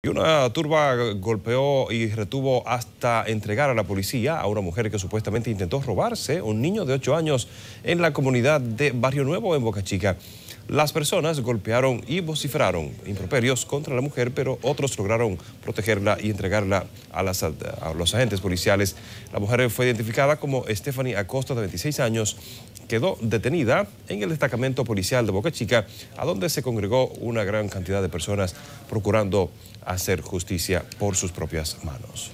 Y una turba golpeó y retuvo hasta entregar a la policía a una mujer que supuestamente intentó robarse un niño de 8 años en la comunidad de Barrio Nuevo en Boca Chica. Las personas golpearon y vociferaron improperios contra la mujer, pero otros lograron protegerla y entregarla a, a los agentes policiales. La mujer fue identificada como Stephanie Acosta, de 26 años, quedó detenida en el destacamento policial de Boca Chica, a donde se congregó una gran cantidad de personas procurando hacer justicia por sus propias manos.